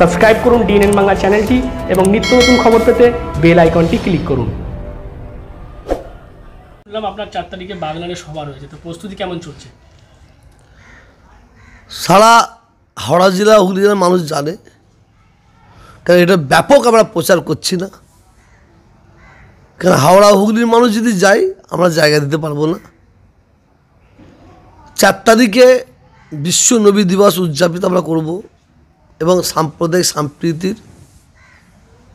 Subscribe করুন DNN Bangla চ্যানেলটি এবং নিত্য নতুন খবর পেতে বেল আইকনটি ক্লিক করুন শুনলাম আপনার চার তারিখে বাগনানে সভা রয়েছে তো প্রস্তুতি কেমন চলছে সারা হাওড়া জেলা হুগলি জেলার মানুষ জানে কারণ এটা ব্যাপক আমরা প্রচার করছি না কারণ হাওড়া হুগলির মানুষ যদি যাই আমরা জায়গা দিতে পারবো না চার তারিখে বিশ্ব নবী দিবস উদযাপিত আমরা করবো এবং সাম্প্রদায়িক সম্প্রীতির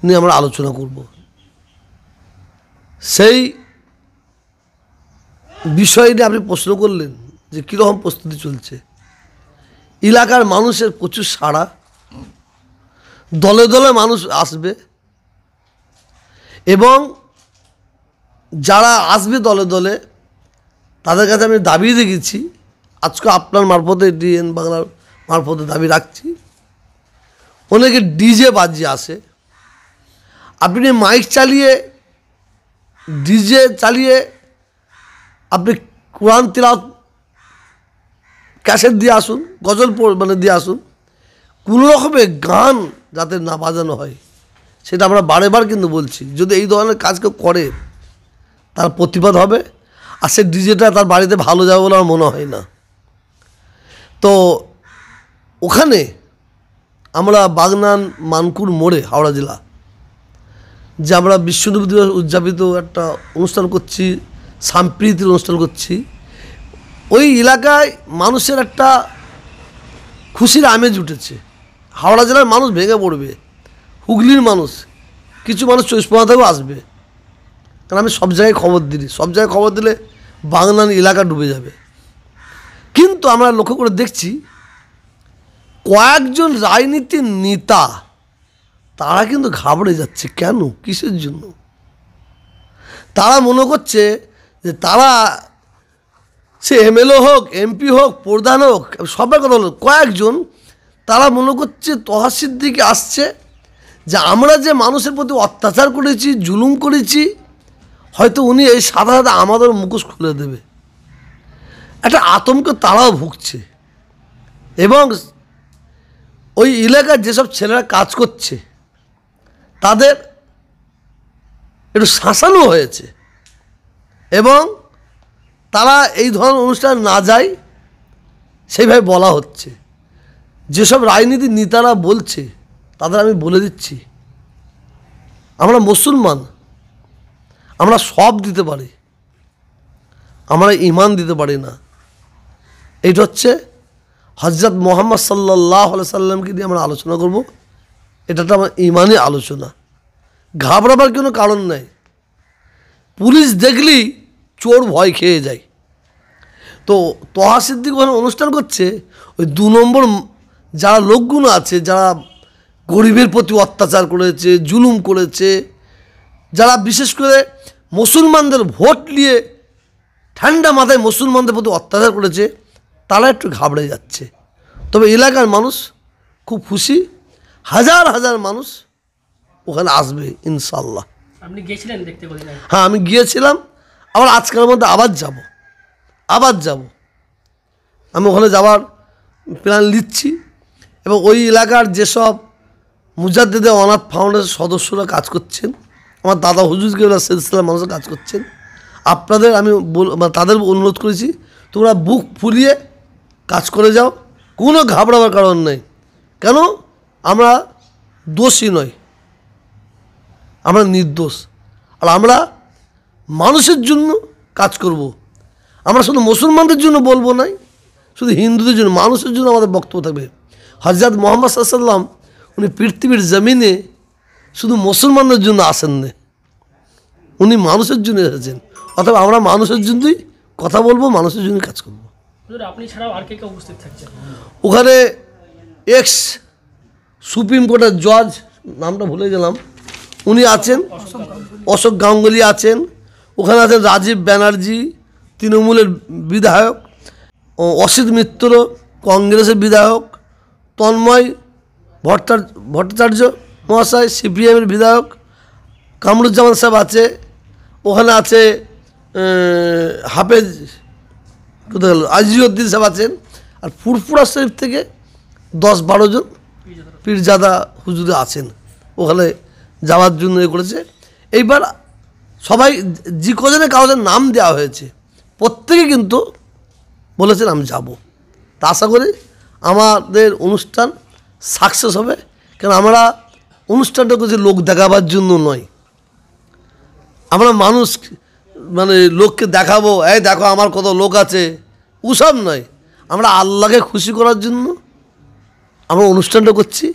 নিয়ে আমরা আলোচনা করব সেই বিষয় নিয়ে আপনি প্রশ্ন করলেন যে কীরকম প্রস্তুতি চলছে এলাকার মানুষের প্রচুর সাড়া দলে দলে মানুষ আসবে এবং যারা আসবে দলে দলে তাদের কাছে আমি দাবি দেখেছি আজকে আপনার মারফতে ডিএন বাংলার মারফতে দাবি রাখছি অনেকে ডিজে বাজিয়ে আসে আপনি মাইক চালিয়ে ডিজে চালিয়ে আপনি কোরআন তিলাত ক্যাসেট দিয়ে আসুন গজল মানে দিয়ে আসুন কোনো রকমে গান যাতে না বাজানো হয় সেটা আমরা বারে বার কিন্তু বলছি যদি এই ধরনের কাজ কেউ করে তার প্রতিবাদ হবে আর সে ডিজেটা তার বাড়িতে ভালো যাবে বলে আমার মনে হয় না তো ওখানে আমরা বাগনান মানকুর মোড়ে হাওড়া জেলা যে আমরা বিশ্বদেব দিবস উদযাপিত একটা অনুষ্ঠান করছি সাম্প্রীতির অনুষ্ঠান করছি ওই এলাকায় মানুষের একটা খুশির আমেজ উঠেছে হাওড়া জেলার মানুষ ভেঙে পড়বে হুগলির মানুষ কিছু মানুষ চব্বিশ আসবে কারণ আমি সব জায়গায় খবর দিই সব জায়গায় খবর দিলে বাংলার এলাকা ডুবে যাবে কিন্তু আমরা লক্ষ্য করে দেখছি কয়েকজন রাজনীতির নেতা তারা কিন্তু ঘাবড়ে যাচ্ছে কেন কিসের জন্য তারা মনে করছে যে তারা সে এমএলএ হোক এমপি হোক প্রধান হোক সবার কথা হলো কয়েকজন তারা মনে করছে তহাসির দিকে আসছে যে আমরা যে মানুষের প্রতি অত্যাচার করেছি জুলুম করেছি হয়তো উনি এই সাদা সাদা আমাদের মুখোশ খুলে দেবে একটা আতঙ্ক তারাও ভুগছে এবং ওই এলাকার যেসব ছেলেরা কাজ করছে তাদের একটু শাসানো হয়েছে এবং তারা এই ধরনের অনুষ্ঠান না যায় সেইভাবে বলা হচ্ছে যেসব রাজনীতি নেতারা বলছে তাদের আমি বলে দিচ্ছি আমরা মুসলমান আমরা সব দিতে পারি আমরা ইমান দিতে পারি না এটা হচ্ছে হজরত মোহাম্মদ সাল্লাহ সাল্লামকে দিয়ে আমরা আলোচনা করব এটা তো আমার ইমানে আলোচনা ঘাবড়াবার কোনো কারণ নাই পুলিশ দেখলেই চোর ভয় খেয়ে যায় তো তহাসিদ্দিক ওখানে অনুষ্ঠান করছে ওই দু নম্বর যারা লোকগুলো আছে যারা গরিবের প্রতি অত্যাচার করেছে জুলুম করেছে যারা বিশেষ করে মুসলমানদের ভোট নিয়ে ঠান্ডা মাথায় মুসলমানদের প্রতি অত্যাচার করেছে তারা একটু ঘাবড়ে যাচ্ছে তবে এলাকার মানুষ খুব খুশি হাজার হাজার মানুষ ওখানে আসবে ইনশাল্লাহ আপনি গিয়েছিলেন দেখতে হ্যাঁ আমি গিয়েছিলাম আবার আজকের মধ্যে আবার যাব আবার যাব আমি ওখানে যাওয়ার প্ল্যান নিচ্ছি এবং ওই এলাকার যেসব মুজাদ্দেদে অনাথ ফাউন্ডেশন সদস্যরা কাজ করছেন আমার দাদা হুজুর ওরা সেলসেলার মানুষরা কাজ করছেন আপনাদের আমি মানে তাদের অনুরোধ করেছি তোমরা বুক ফুলিয়ে কাজ করে যাও কোনো ঘাবড়াবার কারণ নেই কেন আমরা দোষী নই আমরা নির্দোষ আর আমরা মানুষের জন্য কাজ করব। আমরা শুধু মুসলমানদের জন্য বলবো নাই শুধু হিন্দুদের জন্য মানুষের জন্য আমাদের বক্তব্য থাকবে হজরত মোহাম্মদ সাল্লাম উনি পৃথিবীর জমিনে শুধু মুসলমানদের জন্য আসেন না উনি মানুষের জন্য এসেছেন অথবা আমরা মানুষের জন্যই কথা বলবো মানুষের জন্য কাজ করবো ওখানে এক্স সুপ্রিম কোর্টের জজ নামটা ভুলে গেলাম উনি আছেন অশোক গাঙ্গুলি আছেন ওখানে আছেন রাজীব ব্যানার্জি তৃণমূলের বিধায়ক অসিত মিত্র কংগ্রেসের বিধায়ক তন্ময় ভট্টা ভট্টাচার্য মহাশয় সিপিএমের বিধায়ক কামরুজ্জামান সাহেব আছে ওখানে আছে হাফেজ কোথায় গেল আজিজুদ্দিন সাহেব আছেন আর ফুরফুরা শরীফ থেকে দশ বারো জন পীরজাদা হুজুরে আছেন ওখানে যাওয়ার জন্য এ করেছে এইবার সবাই যে কজনে কাউজের নাম দেওয়া হয়েছে প্রত্যেকে কিন্তু বলেছেন আমি যাব তা আশা করি আমাদের অনুষ্ঠান সাকসেস হবে কেন আমরা অনুষ্ঠানটা করছি লোক দেখাবার জন্য নয় আমরা মানুষ মানে লোককে দেখাবো এই দেখো আমার কত লোক আছে উসব নয় আমরা আল্লাহকে খুশি করার জন্য আমরা অনুষ্ঠানটা করছি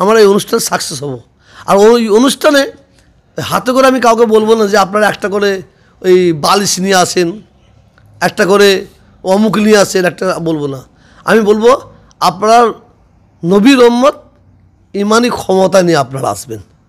আমরা এই অনুষ্ঠান সাকসেস হব আর ওই অনুষ্ঠানে হাতে করে আমি কাউকে বলবো না যে আপনারা একটা করে ওই বালিশ নিয়ে আসেন একটা করে অমুক নিয়ে আসেন একটা বলবো না আমি বলবো আপনার নবীর রম্মত ইমানই ক্ষমতা নিয়ে আপনারা আসবেন